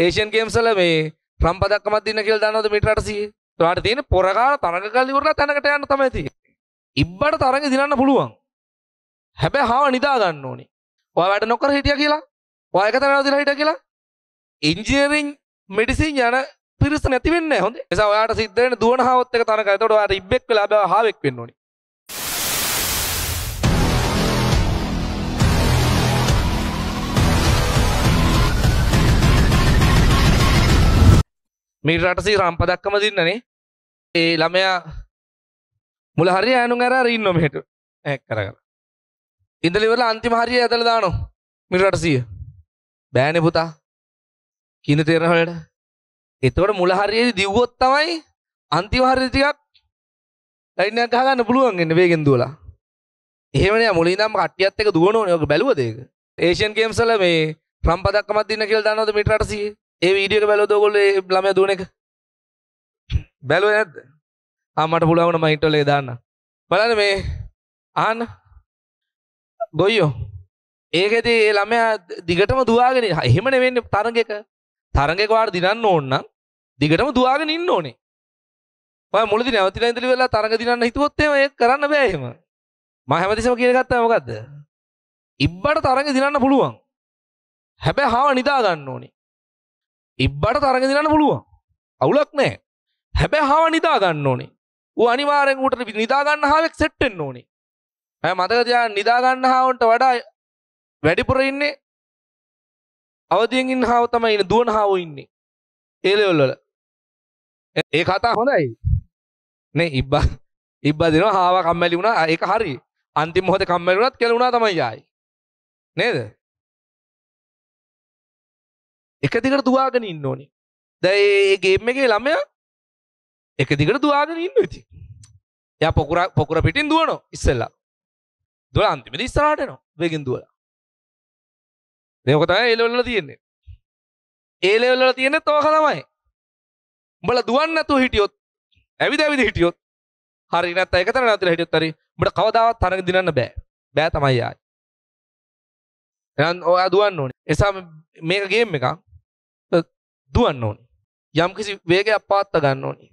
Asian ගේම්සල මේ රම්පදක්කමත් දින්න කියල් දන්නවද මිට රටසිය වාට තියෙන පොරගාල තරග කල් ඉවරලා තැනකට යන්න තමයි තියෙන්නේ. ඉබ්බට තරග දිනන්න පුළුවන්. හැබැයි හාව නිදා ගන්න ඕනේ. ඔයා වැඩ නොකර හිටියා කියලා. ඔයා එක තැනකට දිලා හිටියා කියලා. ඉංජිනේරින් මෙඩිසින් යන පිරිස නැති වෙන්නේ නැහැ හොඳේ. ඒ නිසා ඔයාට සිද්ධ වෙන දුවන හාවත් එක තරග. එතකොට ඔයාට ඉබ්බෙක් වෙලා හැබැයි හාවෙක් වෙන්න ඕනේ. මීටරට සීරම් පදක්කම දින්නනේ ඒ ළමයා මුල හරි ෑනු ඇර ඉන්න මෙහට ඇක් කර කර ඉඳලිවල අන්තිම හරිය ඇදල දානො මිරට සිය බෑනෙ පුතා කියන්න තේරණවලට එතවට මුල හරියේදී දිව්වොත් තමයි අන්තිම හරිය ටිකක් ලයින් එකක් ගහගන්න පුළුවන් එන්න වේගෙන් දුවලා එහෙමනේ මුලින් නම් කට්ටියත් එක දුවනෝනේ ඔක බැලුවද ඒක ඒෂියන් ගේම්ස් වල මේ රම් පදක්කමක් දින්න කියලා දානවද මීටර 800 ඒ වීඩියක බැලොත් ඔයගොල්ලෝ ළමයා දුවන එක බැලුවේ නැද්ද? ආ මට පුළුවන් වුණා මයිට් වලේ දාන්න. බලන්න මේ ආන්න ගොයියෝ ඒකෙදී ඒ ළමයා දිගටම දුවාගෙන එහෙම නෙවෙන්නේ තරඟයක තරඟයක වාර දිනන්න ඕන නම් දිගටම දුවාගෙන ඉන්න ඕනේ. ඔය මුලදී නැවතිලා ඉඳලි වෙලා තරඟ දිනන්න හිතුවොත් එහෙම ඒක කරන්න බෑ එහෙම. මම හැමතිස්සම කියන ගත්තා මොකද්ද? ඉබ්බට තරඟ දිනන්න පුළුවන්. හැබැයි හාව නිදා ගන්න ඕනේ. ඉබ්බට තරගදිනන්න පුළුවන් අවුලක් නෑ හැබැ හාව නිදා ගන්න ඕනේ ඌ අනිවාරෙන් ඌට නිදාගන්න හාවෙක් සෙට්ටෙන් ඕනේ ඇය මතකතියා නිදාගන්න හාවන්ට වඩා වැඩිපුර ඉන්නේ අවදියෙන් හාව තමයි ඉන්න දුවන හාව ඉන්නේ ඒලෙවල්ලල ඒ කතා හොඳයි නේ ඉබ්බා ඉබ්බා දෙනවා හාව කම්මැලි වුණා ඒක හරි අන්තිම මොහොතේ කම්මැලි වුණත් කෙලුණා තමයි යායි නේද එක දිගට දවාගෙන ඉන්න ඕනි දැ ඒගේම් එකේ ළමය එක දිගට දවාගෙන ඉන්න ඉති ය පොකුර පොකුර පිටින් දුවනො ඉස්සල්ලා දුල අන්තිමට ස්ථරාටනවා වේගෙන් දුවලා දෙකොතයි එලවල්ල තියෙන්නේ ඒලෙවල්ල තියෙන තෝක තමයි බල දුවන්නතු හිටියොත් ඇවි දැවිදි හිටියොත් හරි නැත්ත එක තැන නතර හිටියොත් හරි බට කවදාවත් තරඟ දිනන්න බෑ බෑ තමයි ආයි එහෙනම් ඔයා දුවන්න ඕනේ එසම මේක ගේම් එකක් දුවන්න ඕනි. යම්කිසි වේගයක් පාත්ත ගන්න ඕනි.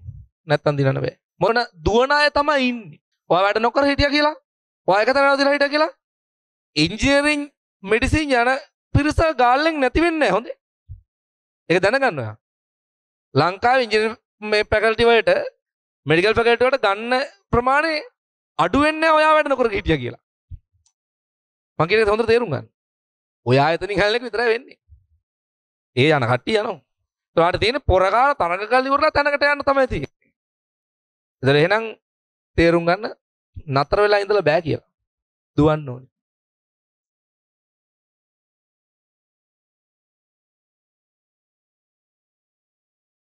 නැත්තම් දිනන්න බෑ. මොන දුවන අය තමයි ඉන්නේ. ඔයා වැඩ නොකර හිටියා කියලා. ඔයා එක තැනකට දිලා හිටියා කියලා. ඉංජිනේරින් මෙඩිසින් යන පිරිස ගාල්ලෙන් නැති වෙන්නේ නැහැ හොඳේ. ඒක දැනගන්න ඔයා. ලංකාවේ ඉංජිනේරින් මේ ෆැකල්ටි වලට මෙඩිකල් ෆැකල්ටි වලට ගන්න ප්‍රමාණය අඩු වෙන්නේ ඔයා වැඩ නොකර හිටියා කියලා. මං කියන එක හොඳට තේරුම් ගන්න. ඔයා එතනින් හැල්ලෙක් විතරයි වෙන්නේ. ඒ යන කට්ටිය යනවා. වාට තියෙන පොරගාල තරගකල් ඉවරලා තැනකට යන්න තමයි තියෙන්නේ. ඒතර එහෙනම් තේරුම් ගන්න නතර වෙලා ඉඳලා බෑ කියලා. දුවන්න ඕනේ.